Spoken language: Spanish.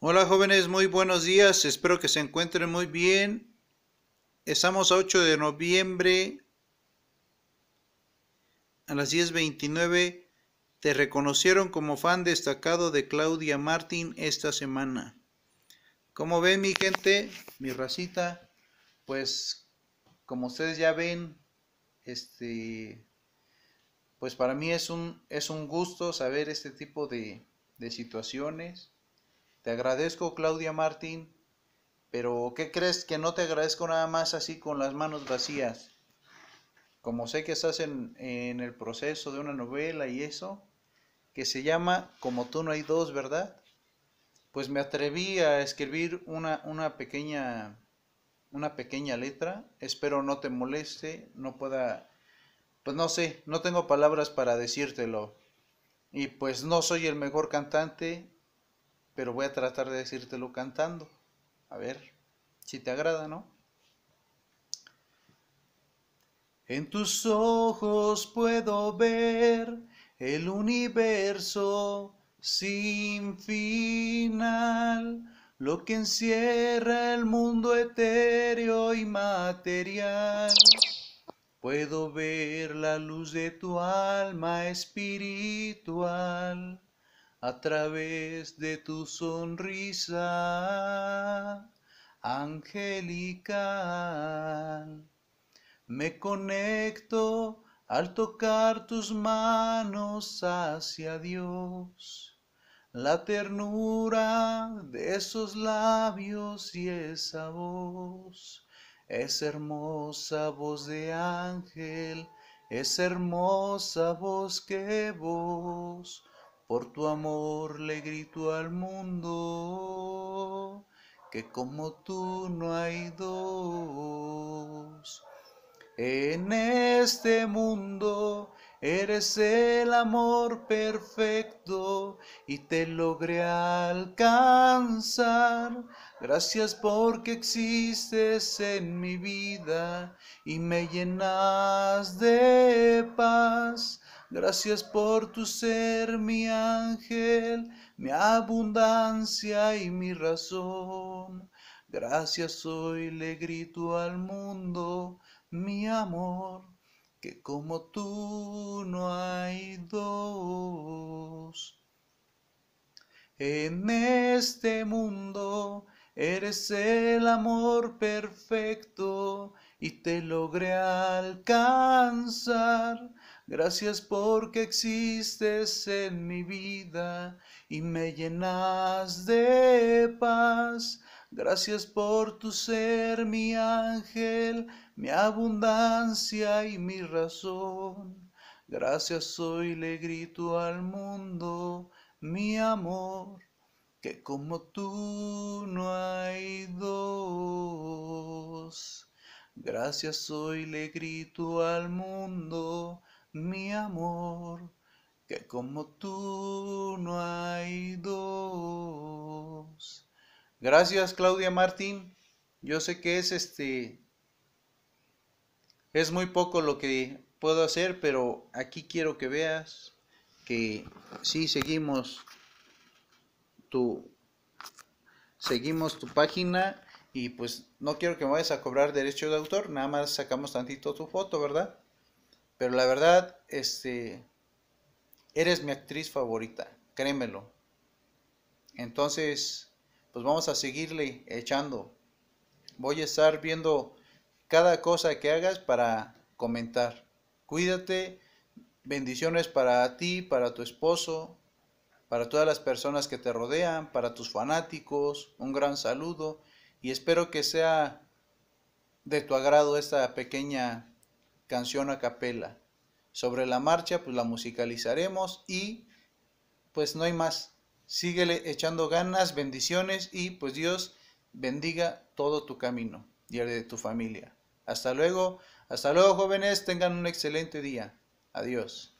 Hola jóvenes, muy buenos días, espero que se encuentren muy bien. Estamos a 8 de noviembre a las 10.29. Te reconocieron como fan destacado de Claudia Martín esta semana. Como ven mi gente, mi racita, pues como ustedes ya ven, este, pues para mí es un, es un gusto saber este tipo de, de situaciones te agradezco, Claudia Martín, pero ¿qué crees que no te agradezco nada más así con las manos vacías? Como sé que estás en, en el proceso de una novela y eso, que se llama Como tú no hay dos, ¿verdad? Pues me atreví a escribir una, una pequeña una pequeña letra. Espero no te moleste, no pueda, pues no sé, no tengo palabras para decírtelo. Y pues no soy el mejor cantante, pero voy a tratar de decírtelo cantando. A ver si te agrada, ¿no? En tus ojos puedo ver el universo sin final, lo que encierra el mundo etéreo y material. Puedo ver la luz de tu alma espiritual a través de tu sonrisa angelical. Me conecto al tocar tus manos hacia Dios, la ternura de esos labios y esa voz, Es hermosa voz de ángel, Es hermosa voz que vos por tu amor le grito al mundo que como tú no hay dos. En este mundo eres el amor perfecto y te logré alcanzar. Gracias porque existes en mi vida y me llenas de paz. Gracias por tu ser, mi ángel, mi abundancia y mi razón. Gracias hoy le grito al mundo, mi amor, que como tú no hay dos. En este mundo eres el amor perfecto y te logré alcanzar Gracias porque existes en mi vida y me llenas de paz. Gracias por tu ser, mi ángel, mi abundancia y mi razón. Gracias hoy le grito al mundo, mi amor, que como tú no hay dos. Gracias hoy le grito al mundo, mi amor, que como tú no hay dos. Gracias Claudia Martín. Yo sé que es este es muy poco lo que puedo hacer, pero aquí quiero que veas que sí seguimos tu seguimos tu página y pues no quiero que me vayas a cobrar derecho de autor, nada más sacamos tantito tu foto, ¿verdad? Pero la verdad, este, eres mi actriz favorita, créemelo. Entonces, pues vamos a seguirle echando. Voy a estar viendo cada cosa que hagas para comentar. Cuídate, bendiciones para ti, para tu esposo, para todas las personas que te rodean, para tus fanáticos, un gran saludo y espero que sea de tu agrado esta pequeña canción a capela. Sobre la marcha, pues la musicalizaremos y pues no hay más. Síguele echando ganas, bendiciones y pues Dios bendiga todo tu camino y el de tu familia. Hasta luego, hasta luego jóvenes, tengan un excelente día. Adiós.